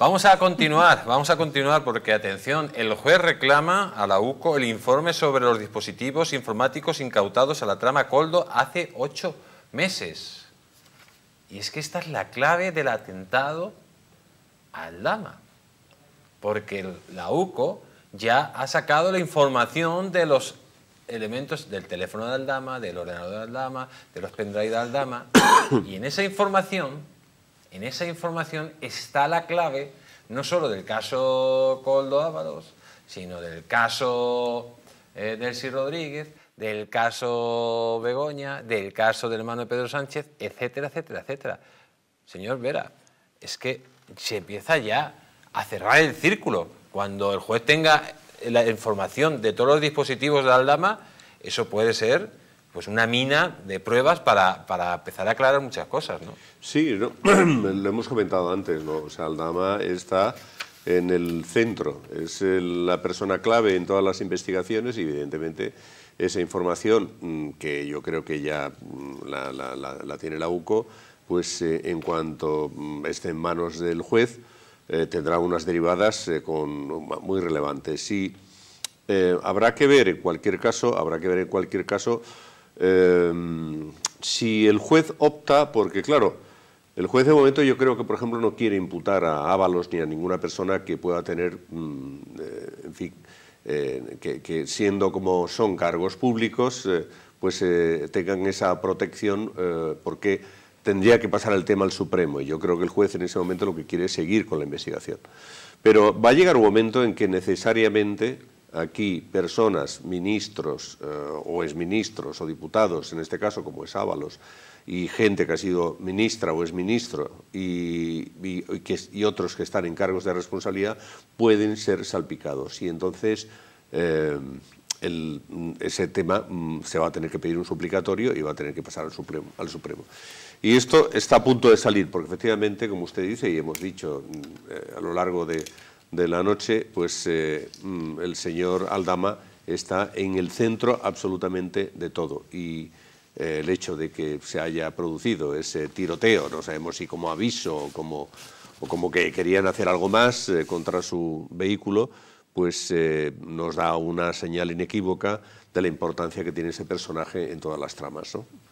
Vamos a continuar, vamos a continuar porque, atención, el juez reclama a la UCO el informe sobre los dispositivos informáticos incautados a la trama Coldo hace ocho meses. Y es que esta es la clave del atentado al Dama, porque la UCO ya ha sacado la información de los elementos del teléfono de DAMA, del ordenador de DAMA, de los pendrive de Aldama, y en esa información en esa información está la clave no solo del caso Coldo Ábalos, sino del caso eh, del Sir Rodríguez, del caso Begoña, del caso del hermano Pedro Sánchez, etcétera, etcétera, etcétera. Señor Vera, es que se empieza ya a cerrar el círculo. Cuando el juez tenga la información de todos los dispositivos de Aldama, eso puede ser pues una mina de pruebas para, para empezar a aclarar muchas cosas, ¿no? Sí, lo hemos comentado antes, ¿no? O sea, Dama está en el centro, es la persona clave en todas las investigaciones y evidentemente esa información mm, que yo creo que ya mm, la, tiene la UCO, pues eh, en cuanto mm, esté en manos del juez eh, tendrá unas derivadas eh, con, muy relevantes. Y habrá que ver en cualquier caso, habrá que ver en cualquier caso Em, si el juez opta, porque claro, el juez de momento yo creo que, por ejemplo, no quiere imputar a Ábalos ni a ninguna persona que pueda tener, mm, eh, en fin, eh, que, siendo como son cargos públicos, eh, pues tengan esa protección porque tendría que pasar el tema al Supremo y yo creo que el juez en ese momento lo que quiere es seguir con la investigación. Pero va a llegar un momento en que necesariamente aquí personas, ministros eh, o exministros o diputados, en este caso como es Ábalos, y gente que ha sido ministra o exministro y, y, otros que están en cargos de responsabilidad pueden ser salpicados. Y entonces eh, ese tema mm, se va a tener que pedir un suplicatorio y va a tener que pasar al Supremo. Al Supremo. Y esto está a punto de salir, porque efectivamente, como usted dice y hemos dicho mm, eh, a lo largo de, de la noche, pues eh, mm, el señor Aldama está en el centro absolutamente de todo. Y eh, el hecho de que se haya producido ese tiroteo, no sabemos si como aviso o como, o como que querían hacer algo más eh, contra su vehículo, pues nos da una señal inequívoca de la importancia que tiene ese personaje en todas las tramas. ¿no?